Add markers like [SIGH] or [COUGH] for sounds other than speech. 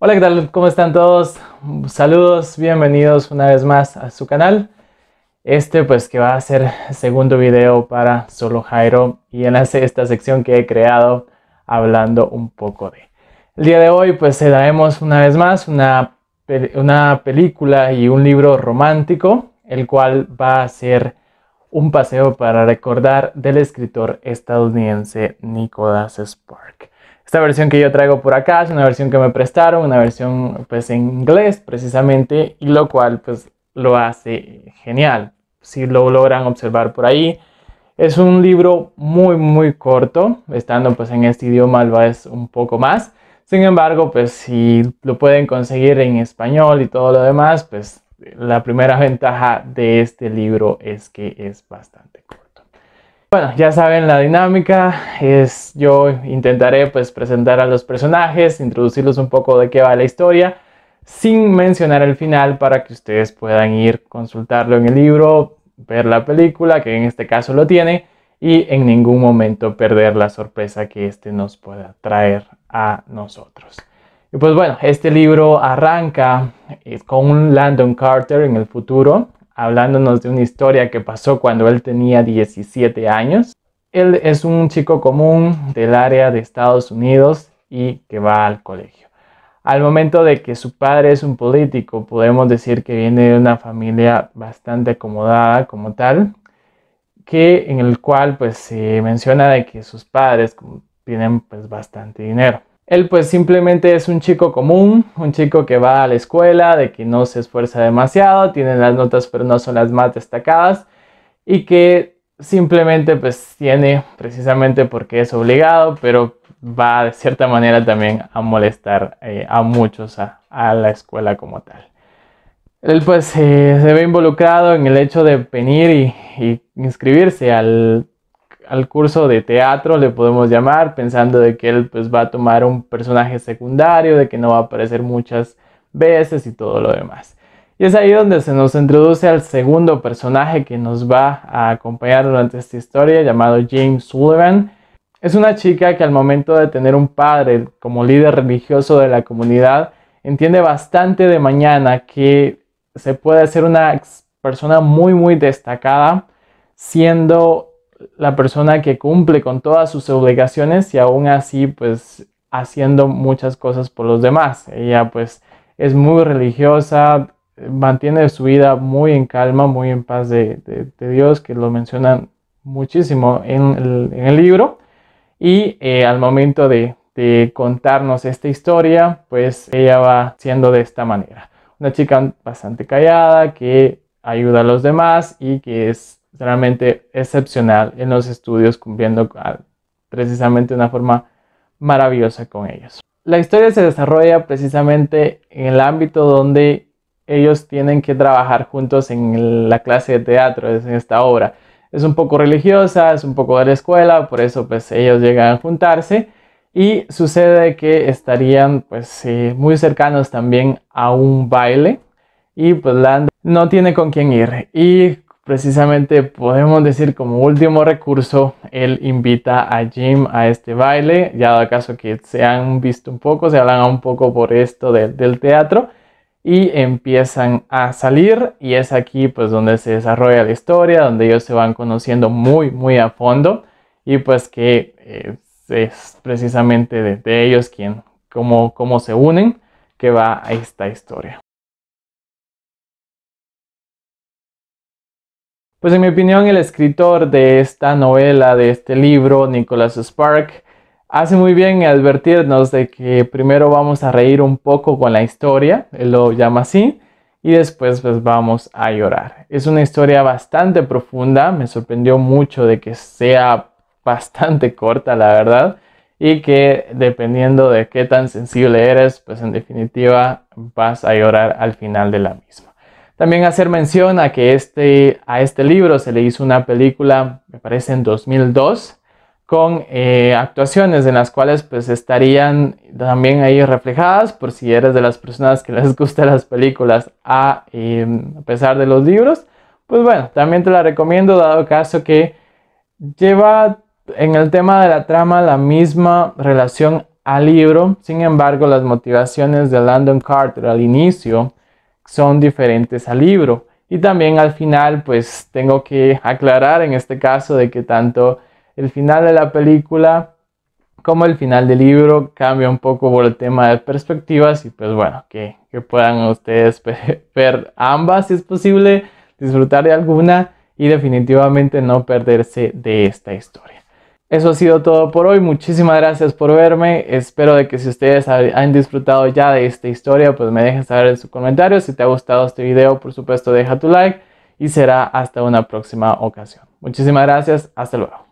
Hola, ¿qué tal? ¿Cómo están todos? Saludos, bienvenidos una vez más a su canal. Este pues que va a ser segundo video para Solo Jairo y en esta sección que he creado hablando un poco de. El día de hoy pues daremos una vez más una, una película y un libro romántico, el cual va a ser un paseo para recordar del escritor estadounidense Nicholas Spark. Esta versión que yo traigo por acá es una versión que me prestaron, una versión pues en inglés precisamente, y lo cual pues lo hace genial. Si lo logran observar por ahí, es un libro muy muy corto, estando pues en este idioma lo es un poco más. Sin embargo, pues si lo pueden conseguir en español y todo lo demás, pues la primera ventaja de este libro es que es bastante corto. Bueno, ya saben la dinámica, es yo intentaré pues presentar a los personajes, introducirlos un poco de qué va la historia, sin mencionar el final para que ustedes puedan ir consultarlo en el libro, ver la película, que en este caso lo tiene, y en ningún momento perder la sorpresa que este nos pueda traer a nosotros. Y pues bueno, este libro arranca eh, con un Landon Carter en el futuro, hablándonos de una historia que pasó cuando él tenía 17 años. Él es un chico común del área de Estados Unidos y que va al colegio. Al momento de que su padre es un político, podemos decir que viene de una familia bastante acomodada como tal, que en el cual pues se menciona de que sus padres tienen pues bastante dinero. Él pues simplemente es un chico común, un chico que va a la escuela, de que no se esfuerza demasiado, tiene las notas pero no son las más destacadas y que simplemente pues tiene precisamente porque es obligado, pero va de cierta manera también a molestar eh, a muchos a, la escuela como tal. Él pues eh, se ve involucrado en el hecho de venir y inscribirse al al curso de teatro, le podemos llamar, pensando de que él pues va a tomar un personaje secundario, de que no va a aparecer muchas veces y todo lo demás. Y es ahí donde se nos introduce al segundo personaje que nos va a acompañar durante esta historia, llamado James Sullivan. Es una chica que al momento de tener un padre como líder religioso de la comunidad, entiende bastante de mañana que se puede ser una persona muy muy destacada siendo la persona que cumple con todas sus obligaciones y aún así pues haciendo muchas cosas por los demás. Ella pues es muy religiosa, mantiene su vida muy en calma, muy en paz de, de, Dios, que lo mencionan muchísimo en el, libro. Y eh, al momento de contarnos esta historia, pues ella va siendo de esta manera. Una chica bastante callada que ayuda a los demás y que es realmente excepcional en los estudios, cumpliendo precisamente una forma maravillosa con ellos. La historia se desarrolla precisamente en el ámbito donde ellos tienen que trabajar juntos en la clase de teatro, Es en esta obra. Es un poco religiosa, es un poco de la escuela, por eso pues ellos llegan a juntarse y sucede que estarían pues eh, muy cercanos también a un baile y pues Land no tiene con quién ir y precisamente podemos decir como último recurso, él invita a Jim a este baile, ya acaso caso que se han visto un poco, se hablan un poco por esto del teatro y empiezan a salir y es aquí pues donde se desarrolla la historia, donde ellos se van conociendo muy muy a fondo y pues que eh, es precisamente de, ellos quien, como cómo se unen que va a esta historia. Pues en mi opinión el escritor de esta novela, de este libro, Nicholas Spark, hace muy bien advertirnos de que primero vamos a reír un poco con la historia, él lo llama así, y después pues vamos a llorar. Es una historia bastante profunda, me sorprendió mucho de que sea bastante [LAUGHS] corta, la verdad, y que dependiendo de qué tan sensible eres, pues en definitiva vas a llorar al final de la misma. También hacer mención a que este, a este libro se le hizo una película, me parece en 2002, con eh, actuaciones en las cuales pues estarían también ahí reflejadas por si eres de las personas que [LAUGHS] les gustan las películas em, a, pesar de los libros pues bueno también te la recomiendo dado caso que lleva en el tema de la trama la misma relación al libro sin embargo las motivaciones de Landon Carter al inicio son diferentes al libro. Y también al final, pues tengo que aclarar en este caso de que tanto el final de la película como el final del libro cambia un poco por el tema de perspectivas y pues bueno, que, que puedan ustedes [LAUGHS] ver ambas si es posible, disfrutar de alguna y definitivamente no perderse de esta historia. Eso ha sido todo por hoy. Muchísimas gracias por verme. Espero de que si ustedes han disfrutado ya de esta historia, pues me dejen saber en su comentarios, Si te ha gustado este video, por supuesto, deja tu like y será hasta una próxima ocasión. Muchísimas gracias. Hasta luego.